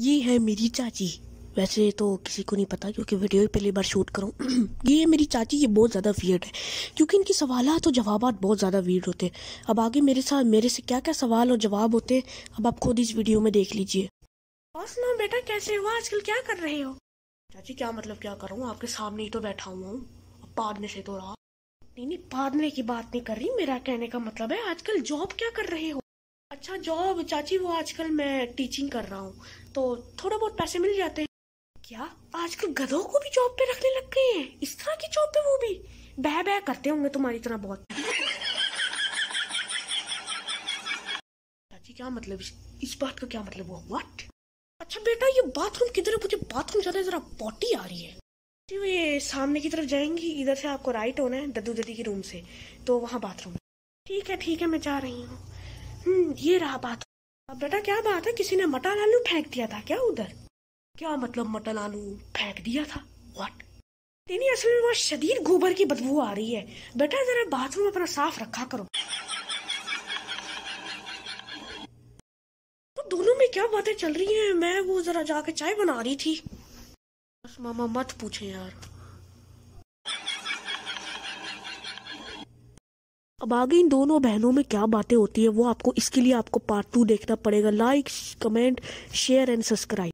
ये है मेरी चाची वैसे तो किसी को नहीं पता क्योंकि वीडियो ही पहली बार शूट करूँ ये है मेरी चाची ये बहुत ज़्यादा वियर्ड है क्योंकि इनकी सवाल और जवाब बहुत ज़्यादा वियर्ड होते हैं अब आगे मेरे साथ मेरे से क्या क्या सवाल और जवाब होते हैं अब आप खुद इस वीडियो में देख लीजिए और सुना बेटा कैसे हुआ आजकल क्या कर रहे हो चाची क्या मतलब क्या कर रहा हूँ आपके सामने ही तो बैठा हुआ हूँ पारने से तो रहा नहीं नहीं पारने की बात नहीं कर रही मेरा कहने का मतलब है आजकल जॉब क्या कर रहे हो अच्छा जॉब चाची वो आजकल मैं टीचिंग कर रहा हूँ तो थोड़ा बहुत पैसे मिल जाते हैं क्या आजकल गधों को भी जॉब पे रखने लग गए हैं इस तरह की जॉब पे वो भी बह बह करते होंगे तुम्हारी तरह बहुत चाची क्या मतलब इस बात का क्या मतलब हुआ व्हाट अच्छा बेटा ये बाथरूम किधर है मुझे बाथरूम जाना जरा पॉटी आ रही है ये सामने की तरफ जाएंगी इधर से आपको राइट होना है दद्दू ददी के रूम से तो वहाँ बाथरूम ठीक है ठीक है मैं जा रही हूँ हम्म, ये रहा बात बेटा क्या बात है किसी ने मटर आलू फेंक दिया था क्या उधर क्या मतलब मटर आलू फेंक दिया था व्हाट तेनी असल में वहाँ शदीद गोबर की बदबू आ रही है बेटा जरा बाथरूम अपना साफ रखा करो तो दोनों में क्या बातें चल रही हैं मैं वो जरा जाके चाय बना रही थी बस मामा मत पूछे यार अब आगे इन दोनों बहनों में क्या बातें होती है वो आपको इसके लिए आपको पार्ट टू देखना पड़ेगा like comment share and subscribe